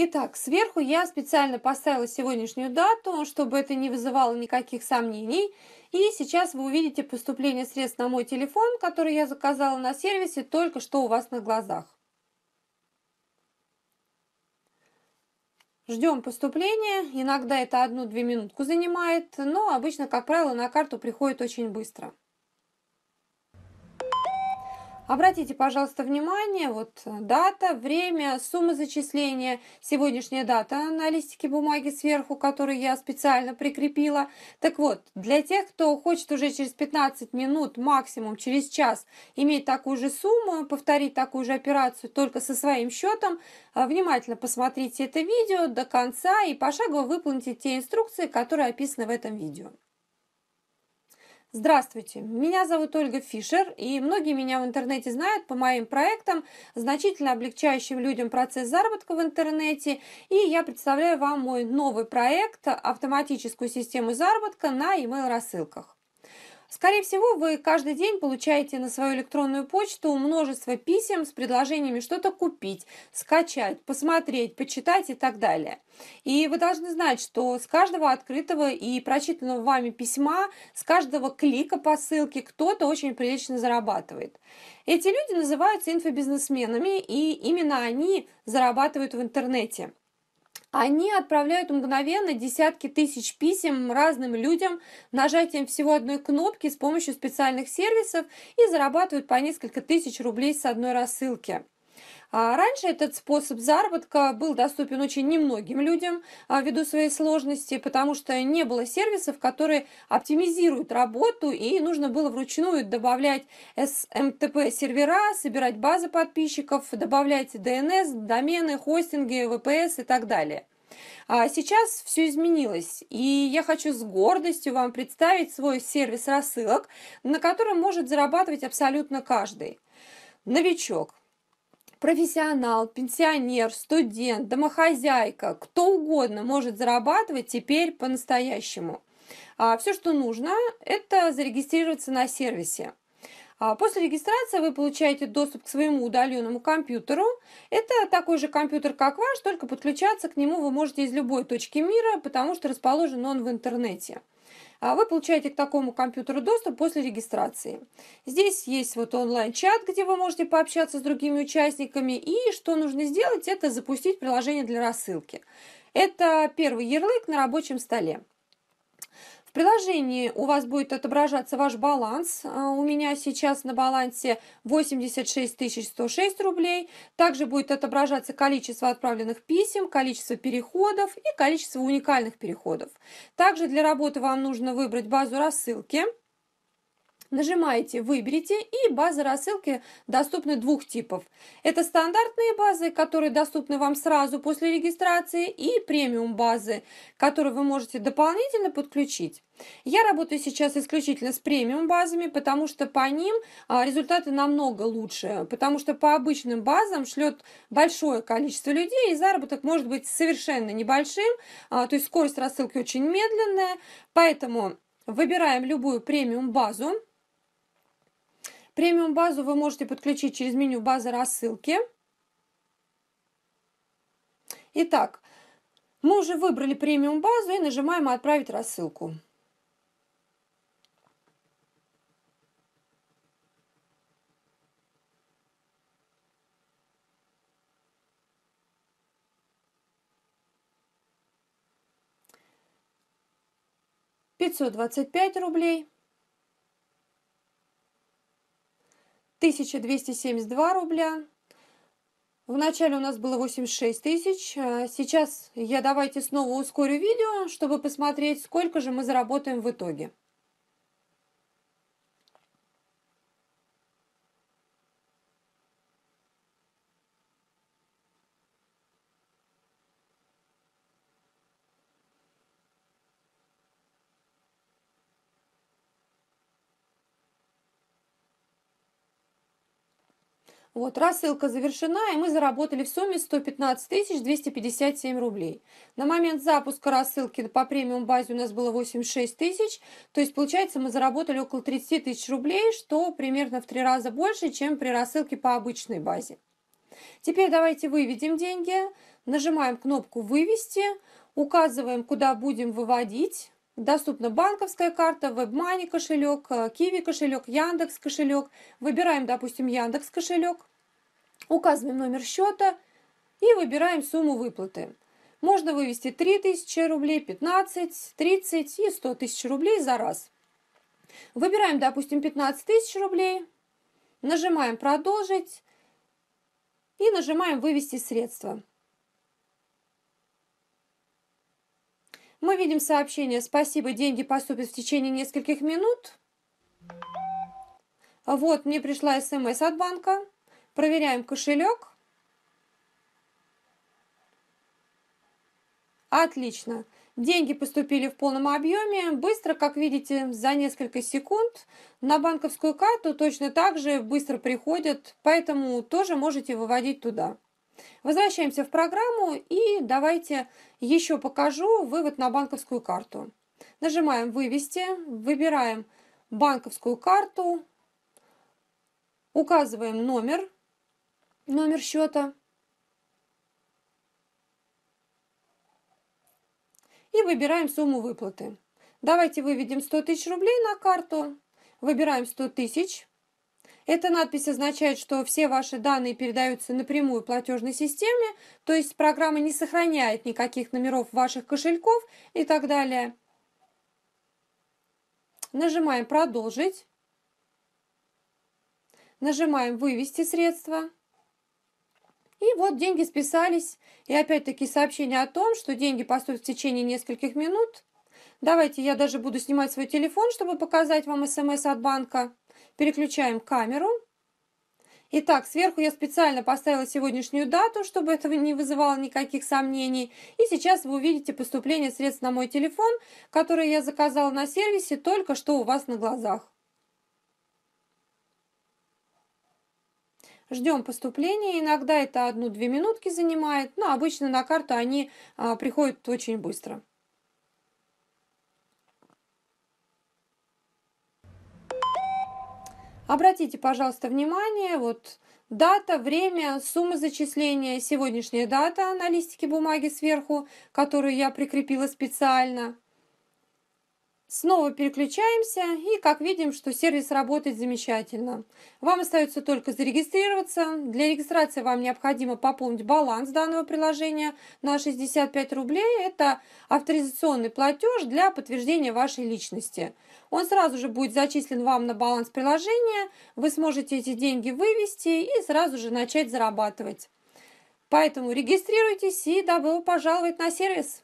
Итак, сверху я специально поставила сегодняшнюю дату, чтобы это не вызывало никаких сомнений. И сейчас вы увидите поступление средств на мой телефон, который я заказала на сервисе только что у вас на глазах. Ждем поступления, иногда это одну-две минутку занимает, но обычно, как правило, на карту приходит очень быстро. Обратите, пожалуйста, внимание, вот э, дата, время, сумма зачисления, сегодняшняя дата на листике бумаги сверху, которую я специально прикрепила. Так вот, для тех, кто хочет уже через 15 минут, максимум через час, иметь такую же сумму, повторить такую же операцию только со своим счетом, э, внимательно посмотрите это видео до конца и пошагово выполните те инструкции, которые описаны в этом видео. Здравствуйте, меня зовут Ольга Фишер, и многие меня в интернете знают по моим проектам, значительно облегчающим людям процесс заработка в интернете, и я представляю вам мой новый проект «Автоматическую систему заработка на email-рассылках». Скорее всего, вы каждый день получаете на свою электронную почту множество писем с предложениями что-то купить, скачать, посмотреть, почитать и так далее. И вы должны знать, что с каждого открытого и прочитанного вами письма, с каждого клика по ссылке кто-то очень прилично зарабатывает. Эти люди называются инфобизнесменами, и именно они зарабатывают в интернете. Они отправляют мгновенно десятки тысяч писем разным людям нажатием всего одной кнопки с помощью специальных сервисов и зарабатывают по несколько тысяч рублей с одной рассылки. А раньше этот способ заработка был доступен очень немногим людям а, ввиду своей сложности, потому что не было сервисов, которые оптимизируют работу, и нужно было вручную добавлять SMTP-сервера, эм собирать базы подписчиков, добавлять DNS, домены, хостинги, VPS и так далее. А сейчас все изменилось, и я хочу с гордостью вам представить свой сервис рассылок, на котором может зарабатывать абсолютно каждый. Новичок, профессионал, пенсионер, студент, домохозяйка, кто угодно может зарабатывать теперь по-настоящему. А Все, что нужно, это зарегистрироваться на сервисе. А после регистрации вы получаете доступ к своему удаленному компьютеру. Это такой же компьютер, как ваш, только подключаться к нему вы можете из любой точки мира, потому что расположен он в интернете. А вы получаете к такому компьютеру доступ после регистрации. Здесь есть вот онлайн-чат, где вы можете пообщаться с другими участниками. И что нужно сделать, это запустить приложение для рассылки. Это первый ярлык на рабочем столе приложении у вас будет отображаться ваш баланс. А, у меня сейчас на балансе 86 106 рублей. Также будет отображаться количество отправленных писем, количество переходов и количество уникальных переходов. Также для работы вам нужно выбрать базу рассылки нажимаете «Выберите» и базы рассылки доступны двух типов. Это стандартные базы, которые доступны вам сразу после регистрации, и премиум базы, которые вы можете дополнительно подключить. Я работаю сейчас исключительно с премиум базами, потому что по ним а, результаты намного лучше, потому что по обычным базам шлет большое количество людей, и заработок может быть совершенно небольшим, а, то есть скорость рассылки очень медленная, поэтому Выбираем любую премиум базу. Премиум базу вы можете подключить через меню базы рассылки. Итак, мы уже выбрали премиум базу и нажимаем «Отправить рассылку». Пятьсот двадцать пять рублей. 1272 рубля. Вначале у нас было 86 тысяч. А сейчас я давайте снова ускорю видео, чтобы посмотреть, сколько же мы заработаем в итоге. Вот, рассылка завершена, и мы заработали в сумме 115 257 рублей. На момент запуска рассылки по премиум базе у нас было 86 тысяч, то есть, получается, мы заработали около 30 тысяч рублей, что примерно в три раза больше, чем при рассылке по обычной базе. Теперь давайте выведем деньги, нажимаем кнопку «Вывести», указываем, куда будем выводить, Доступна банковская карта, WebMoney кошелек, Kiwi э, кошелек, Яндекс кошелек. Выбираем, допустим, Яндекс кошелек, указываем номер счета и выбираем сумму выплаты. Можно вывести 3000 рублей, 15, 30 и 100 тысяч рублей за раз. Выбираем, допустим, 15 тысяч рублей, нажимаем «Продолжить» и нажимаем «Вывести средства». Мы видим сообщение «Спасибо, деньги поступят в течение нескольких минут». Вот, мне пришла смс эм от банка. Проверяем кошелек. Отлично. Деньги поступили в полном объеме. Быстро, как видите, за несколько секунд на банковскую карту точно так же быстро приходят, поэтому тоже можете выводить туда. Возвращаемся в программу и давайте еще покажу вывод на банковскую карту. Нажимаем «Вывести», выбираем банковскую карту, указываем номер, номер счета и выбираем сумму выплаты. Давайте выведем 100 тысяч рублей на карту, выбираем 100 тысяч, эта надпись означает, что все ваши данные передаются напрямую платежной системе, то есть программа не сохраняет никаких номеров ваших кошельков и так далее. Нажимаем «Продолжить». Нажимаем «Вывести средства». И вот деньги списались. И опять-таки сообщение о том, что деньги поступят в течение нескольких минут. Давайте я даже буду снимать свой телефон, чтобы показать вам смс эм от банка. Переключаем камеру. Итак, сверху я специально поставила сегодняшнюю дату, чтобы этого не вызывало никаких сомнений. И сейчас вы увидите поступление средств на мой телефон, который я заказала на сервисе только что у вас на глазах. Ждем поступления, иногда это 1-2 минутки занимает, но обычно на карту они а, приходят очень быстро. Обратите, пожалуйста, внимание, вот дата, время, сумма зачисления, сегодняшняя дата на листике бумаги сверху, которую я прикрепила специально. Снова переключаемся и как видим, что сервис работает замечательно. Вам остается только зарегистрироваться. Для регистрации вам необходимо пополнить баланс данного приложения на 65 рублей. Это авторизационный платеж для подтверждения вашей личности. Он сразу же будет зачислен вам на баланс приложения. Вы сможете эти деньги вывести и сразу же начать зарабатывать. Поэтому регистрируйтесь и добро пожаловать на сервис!